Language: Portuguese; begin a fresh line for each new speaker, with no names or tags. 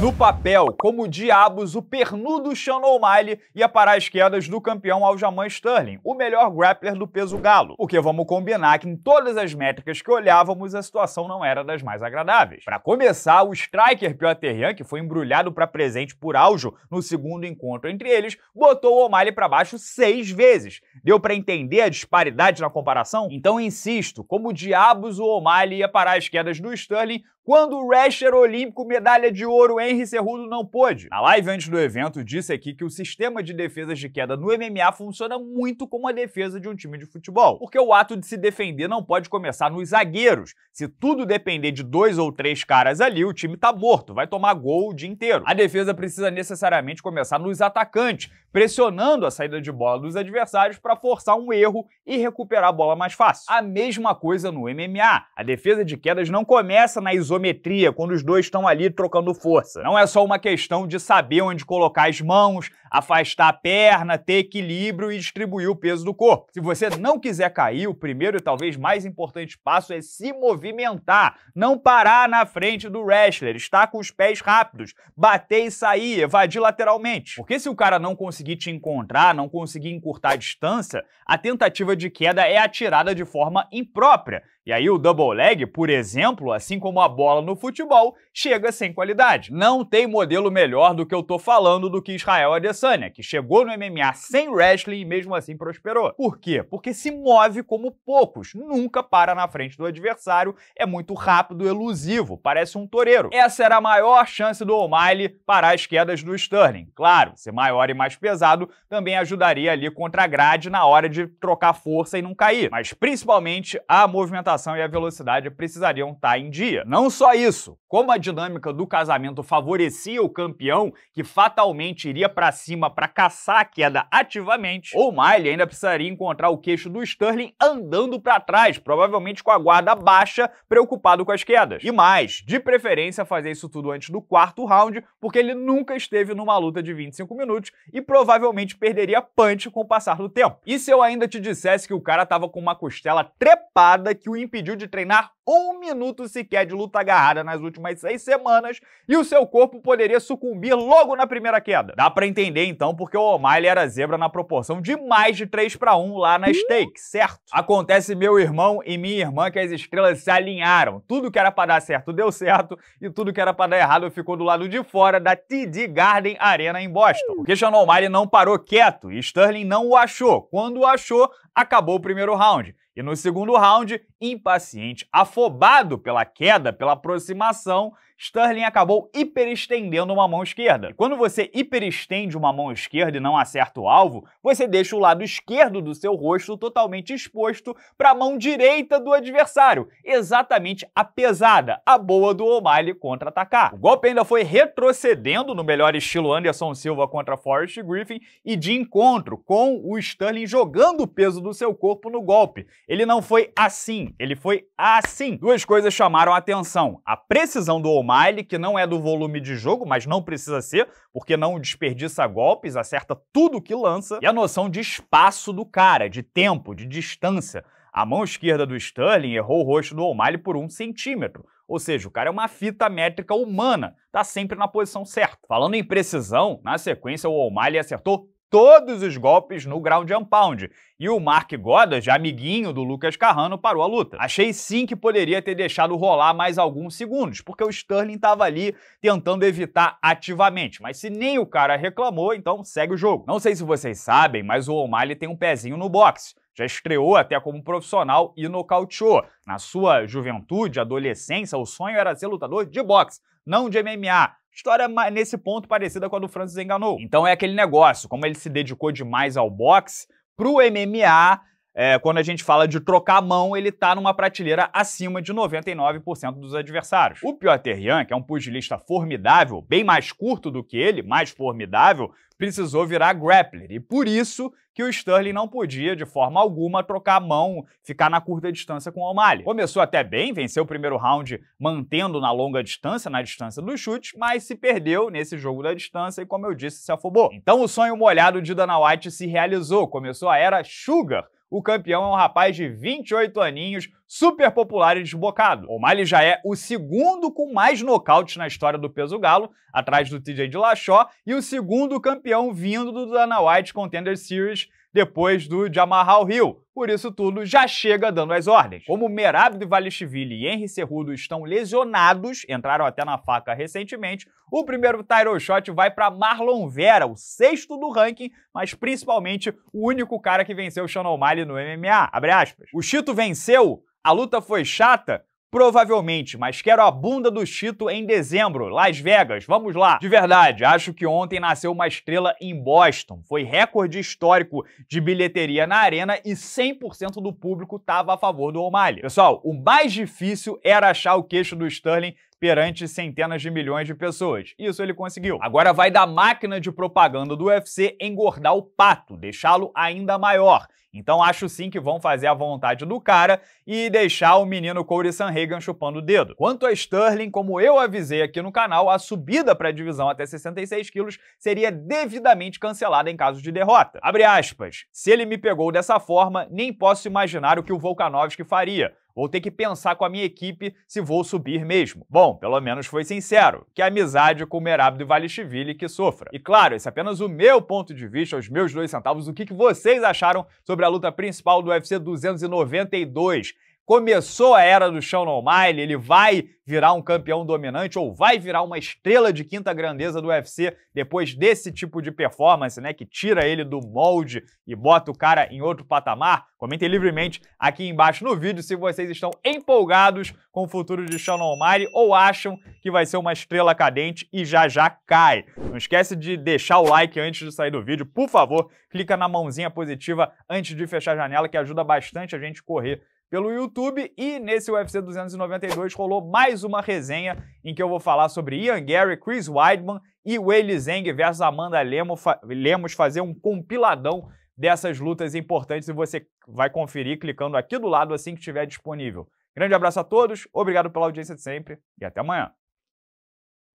No papel, como diabos, o pernudo Sean O'Malley ia parar as quedas do campeão Aljamain Sterling, o melhor grappler do peso galo. Porque vamos combinar que em todas as métricas que olhávamos, a situação não era das mais agradáveis. Para começar, o striker Piotryan, que foi embrulhado para presente por Aljo no segundo encontro entre eles, botou o O'Malley para baixo seis vezes. Deu para entender a disparidade na comparação? Então insisto, como diabos o O'Malley ia parar as quedas do Sterling quando o Rasher olímpico medalha de ouro Henry Cerrudo não pôde. Na live antes do evento, disse aqui que o sistema de defesa de queda no MMA funciona muito como a defesa de um time de futebol, porque o ato de se defender não pode começar nos zagueiros. Se tudo depender de dois ou três caras ali, o time tá morto, vai tomar gol o dia inteiro. A defesa precisa necessariamente começar nos atacantes, pressionando a saída de bola dos adversários para forçar um erro e recuperar a bola mais fácil. A mesma coisa no MMA. A defesa de quedas não começa na isolamento isometria, quando os dois estão ali trocando força. Não é só uma questão de saber onde colocar as mãos, afastar a perna, ter equilíbrio e distribuir o peso do corpo. Se você não quiser cair, o primeiro e talvez mais importante passo é se movimentar, não parar na frente do wrestler, estar com os pés rápidos, bater e sair, evadir lateralmente. Porque se o cara não conseguir te encontrar, não conseguir encurtar a distância, a tentativa de queda é atirada de forma imprópria e aí o double leg, por exemplo, assim como a bola no futebol, chega sem qualidade. Não tem modelo melhor do que eu tô falando do que Israel Adesanya, que chegou no MMA sem wrestling e mesmo assim prosperou. Por quê? Porque se move como poucos, nunca para na frente do adversário, é muito rápido, elusivo, parece um toureiro. Essa era a maior chance do O'Malley parar as quedas do Sterling. Claro, ser maior e mais pesado também ajudaria ali contra a grade na hora de trocar força e não cair, mas principalmente a movimentação e a velocidade precisariam estar tá em dia. Não só isso, como a dinâmica do casamento favorecia o campeão, que fatalmente iria para cima para caçar a queda ativamente, o Miley ainda precisaria encontrar o queixo do Sterling andando para trás, provavelmente com a guarda baixa, preocupado com as quedas. E mais, de preferência fazer isso tudo antes do quarto round, porque ele nunca esteve numa luta de 25 minutos e provavelmente perderia punch com o passar do tempo. E se eu ainda te dissesse que o cara tava com uma costela trepada que o impediu de treinar um minuto sequer de luta agarrada nas últimas seis semanas e o seu corpo poderia sucumbir logo na primeira queda. Dá para entender então porque o O'Malley era zebra na proporção de mais de 3 para 1 lá na stake, certo? Acontece meu irmão e minha irmã que as estrelas se alinharam. Tudo que era para dar certo deu certo e tudo que era para dar errado ficou do lado de fora da TD Garden Arena em Boston. O Christian O'Malley não parou quieto e Sterling não o achou. Quando o achou, acabou o primeiro round. E no segundo round, impaciente, afobado pela queda, pela aproximação, Sterling acabou hiperestendendo uma mão esquerda. E quando você hiperestende uma mão esquerda e não acerta o alvo, você deixa o lado esquerdo do seu rosto totalmente exposto para a mão direita do adversário, exatamente a pesada, a boa do O'Malley contra-atacar. O golpe ainda foi retrocedendo no melhor estilo Anderson Silva contra Forrest Griffin e de encontro com o Sterling jogando o peso do seu corpo no golpe. Ele não foi assim, ele foi assim. Duas coisas chamaram a atenção: a precisão do O'Malley O'Malley, que não é do volume de jogo, mas não precisa ser, porque não desperdiça golpes, acerta tudo que lança, e a noção de espaço do cara, de tempo, de distância. A mão esquerda do Sterling errou o rosto do O'Malley por um centímetro. Ou seja, o cara é uma fita métrica humana, tá sempre na posição certa. Falando em precisão, na sequência o O'Malley acertou todos os golpes no ground and pound. E o Mark Goddard, amiguinho do Lucas Carrano, parou a luta. Achei sim que poderia ter deixado rolar mais alguns segundos, porque o Sterling estava ali tentando evitar ativamente. Mas se nem o cara reclamou, então segue o jogo. Não sei se vocês sabem, mas o O'Malley tem um pezinho no boxe. Já estreou até como profissional e nocauteou. Na sua juventude, adolescência, o sonho era ser lutador de boxe, não de MMA. História nesse ponto parecida com a do Francis Enganou. Então é aquele negócio, como ele se dedicou demais ao boxe, pro MMA é, quando a gente fala de trocar mão, ele está numa prateleira acima de 99% dos adversários. O Piotr Jan, que é um pugilista formidável, bem mais curto do que ele, mais formidável, precisou virar grappler. E por isso que o Sterling não podia, de forma alguma, trocar a mão, ficar na curta distância com o O'Malley. Começou até bem, venceu o primeiro round mantendo na longa distância, na distância dos chutes, mas se perdeu nesse jogo da distância e, como eu disse, se afobou. Então o sonho molhado de Dana White se realizou. Começou a era Sugar o campeão é um rapaz de 28 aninhos, super popular e desbocado. O O'Malley já é o segundo com mais nocautes na história do peso galo, atrás do TJ Dillashaw, e o segundo campeão vindo do Dana White Contender Series depois do Jamarral Hill. Por isso tudo já chega dando as ordens. Como Merab Valishvili e Henry Cerrudo estão lesionados, entraram até na faca recentemente, o primeiro title shot vai para Marlon Vera, o sexto do ranking, mas principalmente o único cara que venceu o Sean O'Malley no MMA. Abre aspas. O Chito venceu, a luta foi chata, Provavelmente, mas quero a bunda do Chito em dezembro, Las Vegas, vamos lá. De verdade, acho que ontem nasceu uma estrela em Boston. Foi recorde histórico de bilheteria na arena e 100% do público estava a favor do O'Malley. Pessoal, o mais difícil era achar o queixo do Sterling perante centenas de milhões de pessoas. Isso ele conseguiu. Agora vai da máquina de propaganda do UFC engordar o pato, deixá-lo ainda maior. Então acho sim que vão fazer a vontade do cara e deixar o menino Corey Sanhagan chupando o dedo. Quanto a Sterling, como eu avisei aqui no canal, a subida para a divisão até 66 quilos seria devidamente cancelada em caso de derrota. Abre aspas. Se ele me pegou dessa forma, nem posso imaginar o que o Volkanovski faria Vou ter que pensar com a minha equipe se vou subir mesmo. Bom, pelo menos foi sincero. Que amizade com o Merab do Valishvili que sofra. E claro, esse é apenas o meu ponto de vista, os meus dois centavos, o que, que vocês acharam sobre a luta principal do UFC 292 começou a era do Sean O'Malley, ele vai virar um campeão dominante ou vai virar uma estrela de quinta grandeza do UFC depois desse tipo de performance, né, que tira ele do molde e bota o cara em outro patamar? Comentem livremente aqui embaixo no vídeo se vocês estão empolgados com o futuro de Sean O'Malley ou acham que vai ser uma estrela cadente e já já cai. Não esquece de deixar o like antes de sair do vídeo, por favor, clica na mãozinha positiva antes de fechar a janela que ajuda bastante a gente correr pelo YouTube. E nesse UFC 292 rolou mais uma resenha em que eu vou falar sobre Ian Gary, Chris Weidman e Weili Zeng versus Amanda Lemos fazer um compiladão dessas lutas importantes e você vai conferir clicando aqui do lado assim que estiver disponível. Grande abraço a todos, obrigado pela audiência de sempre e até amanhã.